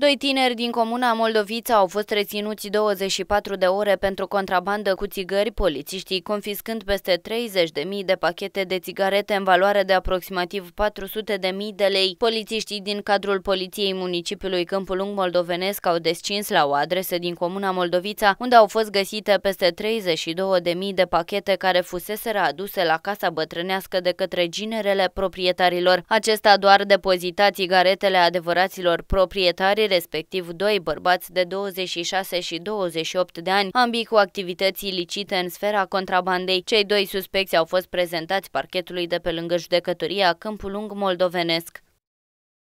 Doi tineri din comuna Moldovița au fost reținuți 24 de ore pentru contrabandă cu țigări, polițiștii confiscând peste 30.000 de pachete de țigarete în valoare de aproximativ 400.000 de lei. Polițiștii din cadrul Poliției Municipiului Câmpul Lung Moldovenesc au descins la o adresă din comuna Moldovița, unde au fost găsite peste 32.000 de pachete care fusese aduse la casa bătrânească de către ginerele proprietarilor. Acesta doar depozita țigaretele adevăraților proprietari respectiv doi bărbați de 26 și 28 de ani, ambii cu activități ilicite în sfera contrabandei. Cei doi suspecți au fost prezentați parchetului de pe lângă judecătoria Câmpul Lung Moldovenesc.